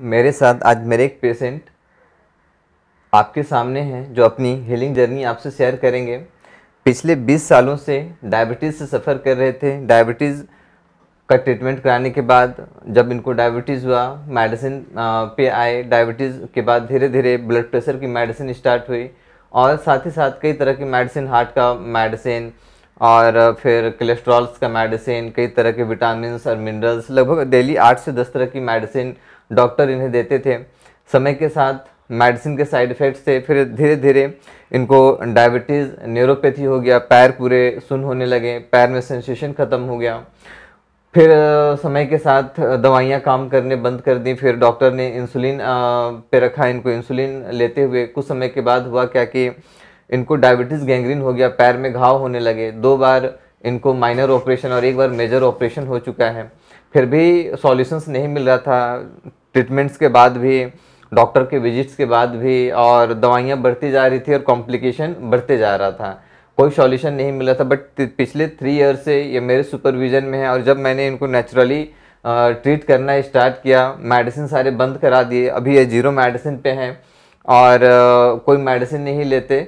मेरे साथ आज मेरे एक पेशेंट आपके सामने हैं जो अपनी हीलिंग जर्नी आपसे शेयर करेंगे पिछले 20 सालों से डायबिटीज़ से सफ़र कर रहे थे डायबिटीज़ का ट्रीटमेंट कराने के बाद जब इनको डायबिटीज़ हुआ मेडिसिन पे आए डायबिटीज़ के बाद धीरे धीरे ब्लड प्रेशर की मेडिसिन स्टार्ट हुई और साथ ही साथ कई तरह की मेडिसिन हार्ट का मेडिसिन और फिर कोलेस्ट्रॉल्स का मेडिसिन कई तरह के विटामिन और मिनरल्स लगभग डेली आठ से दस तरह की मेडिसिन डॉक्टर इन्हें देते थे समय के साथ मेडिसिन के साइड इफ़ेक्ट्स से फिर धीरे धीरे इनको डायबिटीज़ न्यूरोपैथी हो गया पैर पूरे सुन होने लगे पैर में सेंसेशन ख़त्म हो गया फिर समय के साथ दवाइयाँ काम करने बंद कर दी फिर डॉक्टर ने इंसुलिन पे रखा इनको इंसुलिन लेते हुए कुछ समय के बाद हुआ क्या कि इनको डायबिटीज़ गैंग्रीन हो गया पैर में घाव होने लगे दो बार इनको माइनर ऑपरेशन और एक बार मेजर ऑपरेशन हो चुका है फिर भी सॉल्यूशंस नहीं मिल रहा था ट्रीटमेंट्स के बाद भी डॉक्टर के विजिट्स के बाद भी और दवाइयाँ बढ़ती जा रही थी और कॉम्प्लिकेशन बढ़ते जा रहा था कोई सॉल्यूशन नहीं मिला था बट पिछले थ्री ईयर से ये मेरे सुपरविज़न में है और जब मैंने इनको नेचुरली ट्रीट करना स्टार्ट किया मेडिसिन सारे बंद करा दिए अभी ये जीरो मेडिसिन पे हैं और कोई मेडिसिन नहीं लेते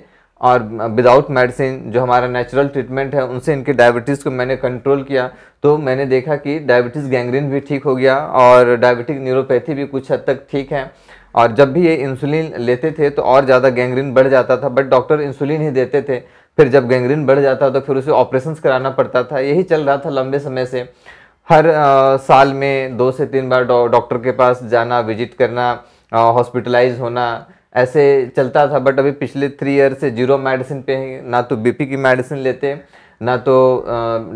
और विदाउट मेडिसिन जो हमारा नेचुरल ट्रीटमेंट है उनसे इनके डायबिटीज़ को मैंने कंट्रोल किया तो मैंने देखा कि डायबिटीज़ गैंग्रीन भी ठीक हो गया और डायबिटिक न्यूरोपैथी भी कुछ हद तक ठीक है और जब भी ये इंसुलिन लेते थे तो और ज़्यादा गैंग्रीन बढ़ जाता था बट डॉक्टर इंसुलिन ही देते थे फिर जब गैंग्रीन बढ़ जाता तो फिर उसे ऑपरेशन कराना पड़ता था यही चल रहा था लंबे समय से हर आ, साल में दो से तीन बार डॉक्टर डौ, के पास जाना विजिट करना हॉस्पिटलाइज होना ऐसे चलता था बट अभी पिछले थ्री ईयर से जीरो मेडिसिन पे हैं ना तो बीपी की मेडिसिन लेते ना तो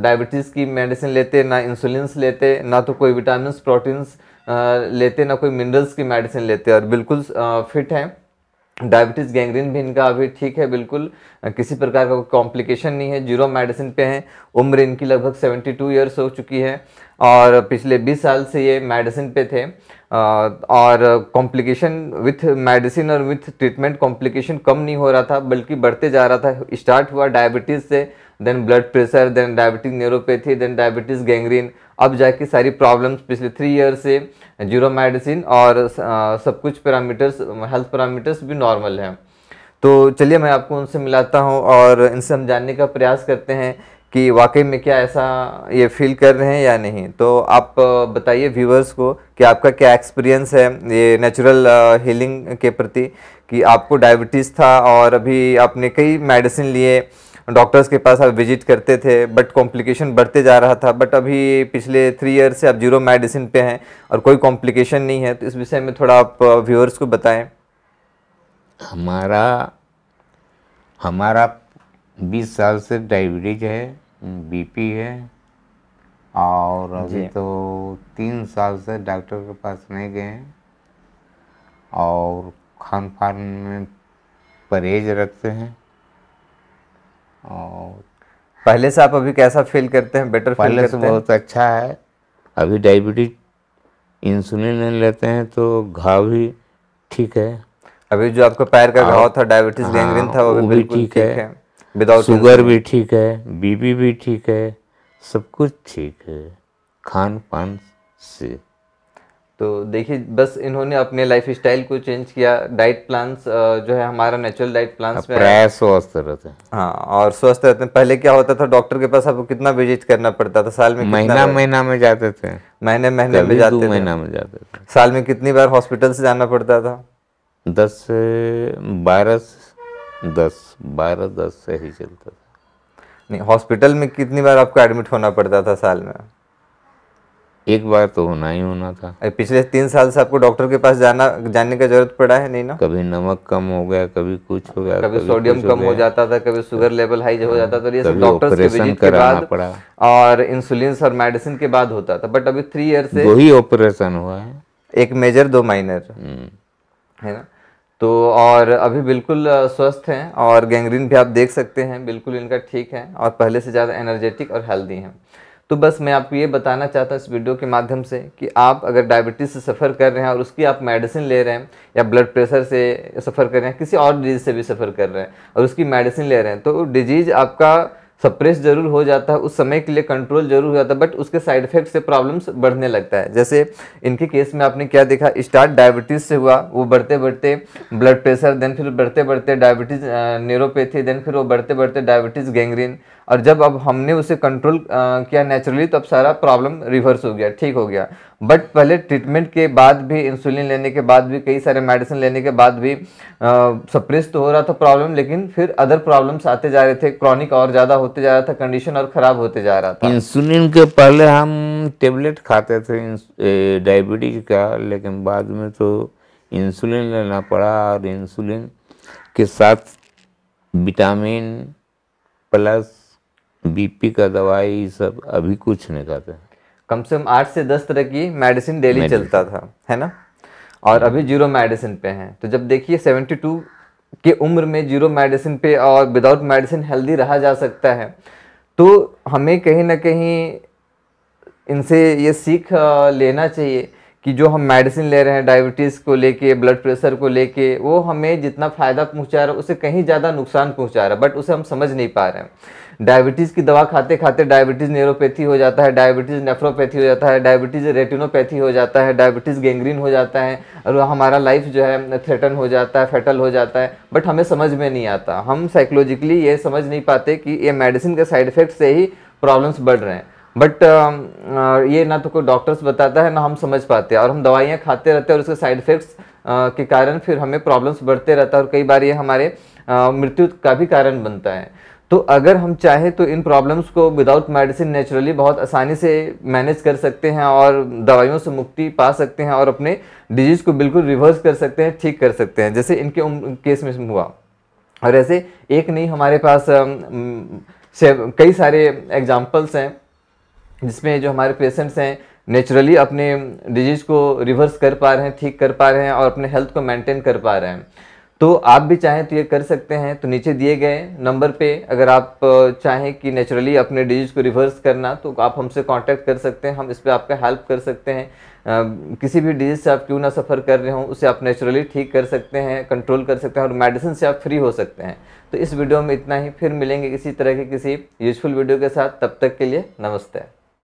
डायबिटीज़ की मेडिसिन लेते ना इंसुलिनस लेते ना तो कोई विटामिन प्रोटीन्स लेते ना कोई मिनरल्स की मेडिसिन लेते और बिल्कुल फिट हैं डायबिटीज़ गैंग्रीन भी इनका अभी ठीक है बिल्कुल किसी प्रकार का कोई कॉम्प्लिकेशन नहीं है जीरो मेडिसिन पे हैं उम्र इनकी लगभग 72 ईयर्स हो चुकी है और पिछले 20 साल से ये मेडिसिन पे थे और कॉम्प्लिकेशन विथ मेडिसिन और विथ ट्रीटमेंट कॉम्प्लिकेशन कम नहीं हो रहा था बल्कि बढ़ते जा रहा था स्टार्ट हुआ डायबिटीज़ से then blood pressure then diabetic neuropathy then diabetes gangrene अब जाके सारी प्रॉब्लम्स पिछले थ्री ईयर से जीरो मेडिसिन और आ, सब कुछ पैरामीटर्स हेल्थ पैरामीटर्स भी नॉर्मल हैं तो चलिए मैं आपको उनसे मिलाता हूँ और इनसे हम जानने का प्रयास करते हैं कि वाकई में क्या ऐसा ये फील कर रहे हैं या नहीं तो आप बताइए व्यूवर्स को कि आपका क्या एक्सपीरियंस है ये नेचुरल हीलिंग के प्रति कि आपको डायबिटीज़ था और अभी आपने कई मेडिसिन लिए डॉक्टर्स के पास आप विजिट करते थे बट कॉम्प्लिकेशन बढ़ते जा रहा था बट अभी पिछले थ्री ईयर से आप जीरो मेडिसिन पे हैं और कोई कॉम्प्लिकेशन नहीं है तो इस विषय में थोड़ा आप व्यूअर्स uh, को बताएं हमारा हमारा 20 साल से डायबिटीज है बीपी है और अभी तो तीन साल से डॉक्टर के पास नहीं गए हैं और खान पान में परहेज रखते हैं और पहले से आप अभी कैसा फील करते हैं बेटर पहले से बहुत अच्छा है अभी डायबिटीज इंसुलिन लेते हैं तो घाव भी ठीक है अभी जो आपका पैर का घाव था डायबिटीज हाँ, गैंग्रीन था वो, भी ठीक है विदाउट शुगर भी ठीक है बीपी भी ठीक है सब कुछ ठीक है खान पान से तो देखिए बस इन्होंने अपने लाइफ स्टाइल को चेंज किया डाइट प्लान्स जो है हमारा नेचुरल डाइट प्लान्स स्वस्थ रहते हैं हाँ और स्वस्थ रहते हैं पहले क्या होता था डॉक्टर के पास आपको कितना विजिट करना पड़ता था साल में महीना महीना में जाते थे महीने महीने में जाते थे महीना में जाते थे साल में कितनी बार हॉस्पिटल से जाना पड़ता था दस से बारह दस बारह दस से ही चलता था नहीं हॉस्पिटल में कितनी बार आपको एडमिट होना पड़ता था साल में एक बार तो होना ही होना था पिछले तीन साल से आपको डॉक्टर के पास जाना जाने की जरूरत पड़ा है नहीं ना कभी नमक कम हो गया कभी कुछ हो गया कभी, कभी सोडियम कम हो, हो जाता था कभी शुगर लेवल हाई हो जाता था तो डॉक्टर के विजिट के बाद पड़ा और इंसुलिन और मेडिसिन के बाद होता था बट अभी थ्री ईयर से वही ऑपरेशन हुआ है एक मेजर दो माइनर हम्म। है ना तो और अभी बिल्कुल स्वस्थ हैं और गैंग्रीन भी आप देख सकते हैं बिल्कुल इनका ठीक है और पहले से ज़्यादा एनर्जेटिक और हेल्दी हैं तो बस मैं आपको ये बताना चाहता हूँ इस वीडियो के माध्यम से कि आप अगर डायबिटीज़ से सफ़र कर रहे हैं और उसकी आप मेडिसिन ले रहे हैं या ब्लड प्रेशर से सफ़र कर रहे हैं किसी और डिजीज़ से भी सफ़र कर रहे हैं और उसकी मेडिसिन ले रहे हैं तो डिजीज़ आपका सप्रेस जरूर हो जाता है उस समय के लिए कंट्रोल जरूर हो जाता है बट उसके साइड इफेक्ट से प्रॉब्लम्स बढ़ने लगता है जैसे इनके केस में आपने क्या देखा स्टार्ट डायबिटीज़ से हुआ वो बढ़ते बढ़ते ब्लड प्रेशर देन फिर बढ़ते बढ़ते डायबिटीज़ न्यूरोपैथी देन फिर वो बढ़ते बढ़ते डायबिटीज़ गैंग्रीन और जब अब हमने उसे कंट्रोल किया नेचुरली तो अब सारा प्रॉब्लम रिवर्स हो गया ठीक हो गया बट पहले ट्रीटमेंट के बाद भी इंसुलिन लेने के बाद भी कई सारे मेडिसिन लेने के बाद भी सप्रेस तो हो रहा था प्रॉब्लम लेकिन फिर अदर प्रॉब्लम्स आते जा रहे थे क्रॉनिक और ज़्यादा होते जा रहा था कंडीशन और ख़राब होते जा रहा था इंसुलिन के पहले हम टेबलेट खाते थे डायबिटीज का लेकिन बाद में तो इंसुलिन लेना पड़ा और इंसुलिन के साथ विटामिन प्लस बीपी का दवाई सब अभी कुछ नहीं खाते हैं कम से कम आठ से दस तरह की मेडिसिन डेली चलता था है ना और अभी जीरो मेडिसिन पे हैं तो जब देखिए सेवेंटी टू के उम्र में जीरो मेडिसिन पे और विदाउट मेडिसिन हेल्दी रहा जा सकता है तो हमें कहीं ना कहीं इनसे ये सीख लेना चाहिए कि जो हम मेडिसिन ले रहे हैं डायबिटीज़ को लेके ब्लड प्रेशर को लेके वो हमें जितना फ़ायदा पहुंचा रहा है उसे कहीं ज़्यादा नुकसान पहुंचा रहा है बट उसे हम समझ नहीं पा रहे हैं डायबिटीज़ की दवा खाते खाते डायबिटीज़ न्यूरोपैथी हो जाता है डायबिटीज़ नेफ्रोपैथी हो जाता है डायबिटीज़ रेटिनोपैथी हो जाता है डायबिटीज़ गेंग्रीन हो जाता है और हमारा लाइफ जो है थ्रेटन हो जाता है फेटल हो जाता है बट हमें समझ में नहीं आता हम साइकोलॉजिकली ये समझ नहीं पाते कि ये मेडिसिन के साइड इफ़ेक्ट से ही प्रॉब्लम्स बढ़ रहे हैं बट um, uh, ये ना तो कोई डॉक्टर्स बताता है ना हम समझ पाते हैं और हम दवाइयाँ खाते रहते हैं और उसके साइड इफ़ेक्ट्स uh, के कारण फिर हमें प्रॉब्लम्स बढ़ते रहता है और कई बार ये हमारे uh, मृत्यु का भी कारण बनता है तो अगर हम चाहें तो इन प्रॉब्लम्स को विदाउट मेडिसिन नेचुरली बहुत आसानी से मैनेज कर सकते हैं और दवाइयों से मुक्ति पा सकते हैं और अपने डिजीज़ को बिल्कुल रिवर्स कर सकते हैं ठीक कर सकते हैं जैसे इनके केस में हुआ और ऐसे एक नहीं हमारे पास कई सारे एग्जाम्पल्स हैं जिसमें जो हमारे पेशेंट्स हैं नेचुरली अपने डिजीज़ को रिवर्स कर पा रहे हैं ठीक कर पा रहे हैं और अपने हेल्थ को मेंटेन कर पा रहे हैं तो आप भी चाहें तो ये कर सकते हैं तो नीचे दिए गए नंबर पे अगर आप चाहें कि नेचुरली अपने डिजीज को रिवर्स करना तो आप हमसे कांटेक्ट कर सकते हैं हम इस पर आपका हेल्प कर सकते हैं आ, किसी भी डिजीज से आप क्यों ना सफ़र कर रहे हों उसे आप नेचुरली ठीक कर सकते हैं कंट्रोल कर सकते हैं और मेडिसिन से आप फ्री हो सकते हैं तो इस वीडियो में इतना ही फिर मिलेंगे किसी तरह के किसी यूजफुल वीडियो के साथ तब तक के लिए नमस्ते